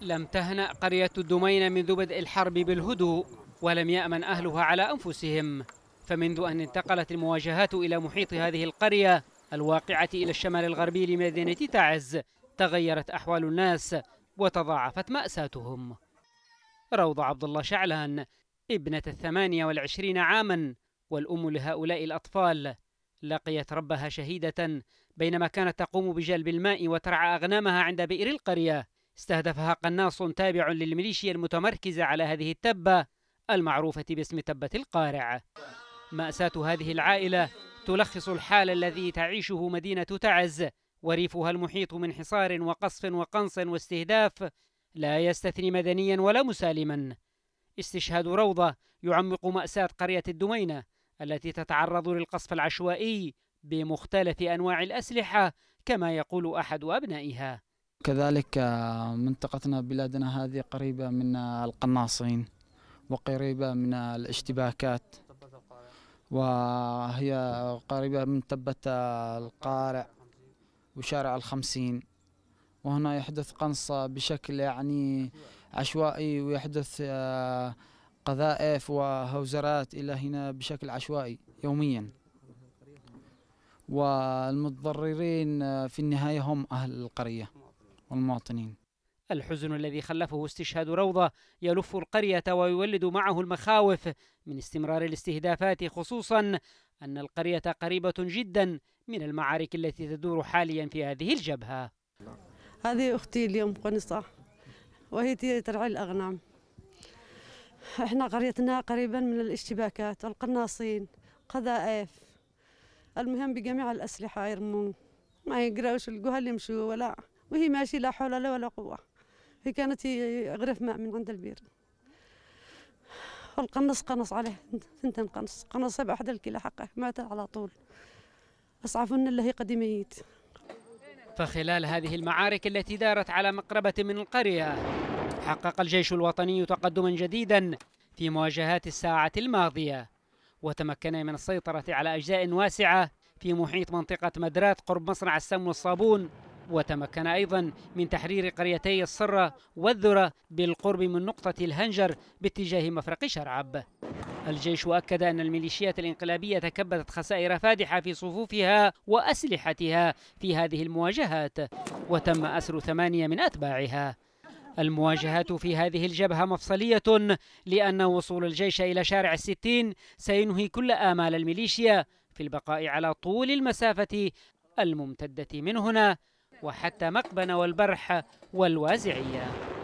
لم تهنأ قرية الدمينة منذ بدء الحرب بالهدوء ولم يأمن أهلها على أنفسهم فمنذ أن انتقلت المواجهات إلى محيط هذه القرية الواقعة إلى الشمال الغربي لمدينة تعز تغيرت أحوال الناس وتضاعفت مأساتهم روضة عبد الله شعلان ابنة الثمانية والعشرين عاما والأم لهؤلاء الأطفال لقيت ربها شهيدة بينما كانت تقوم بجلب الماء وترعى أغنامها عند بئر القرية استهدفها قناص تابع للميليشيا المتمركزة على هذه التبة المعروفة باسم تبة القارع مأساة هذه العائلة تلخص الحال الذي تعيشه مدينة تعز وريفها المحيط من حصار وقصف وقنص واستهداف لا يستثني مدنيا ولا مسالما استشهاد روضة يعمق مأساة قرية الدمينة التي تتعرض للقصف العشوائي بمختلف أنواع الأسلحة كما يقول أحد أبنائها كذلك آه، منطقتنا بلادنا هذه قريبة من آه، القناصين وقريبة من آه، الاشتباكات وهي قريبة من تبة القارع وشارع الخمسين وهنا يحدث قنص بشكل يعني عشوائي ويحدث قذائف وهوزرات إلى هنا بشكل عشوائي يوميا والمتضررين في النهاية هم أهل القرية والمواطنين الحزن الذي خلفه استشهاد روضة يلف القرية ويولد معه المخاوف من استمرار الاستهدافات خصوصا أن القرية قريبة جدا من المعارك التي تدور حاليا في هذه الجبهة هذه أختي اليوم قنصة وهي ترعى الأغنام احنا قريتنا قريبا من الاشتباكات القناصين قذائف المهم بجميع الأسلحة يرمون ما يقراوش القهل يمشوا ولا وهي ماشي لا حول ولا قوة هي كانت غرف ماء من عند البير والقنص قنص عليه ثنتين قنص قنص بأحد حدا حقه مات على طول أصعفن الله قد ميت فخلال هذه المعارك التي دارت على مقربة من القرية حقق الجيش الوطني تقدما جديدا في مواجهات الساعة الماضية وتمكن من السيطرة على أجزاء واسعة في محيط منطقة مدرات قرب مصنع السم والصابون وتمكن أيضا من تحرير قريتي الصرة والذرة بالقرب من نقطة الهنجر باتجاه مفرق شرعب الجيش أكد أن الميليشيات الإنقلابية تكبدت خسائر فادحة في صفوفها وأسلحتها في هذه المواجهات وتم أسر ثمانية من أتباعها المواجهات في هذه الجبهة مفصلية لأن وصول الجيش إلى شارع الستين سينهي كل آمال الميليشيا في البقاء على طول المسافة الممتدة من هنا وحتى مقبنة والبرح والوازعية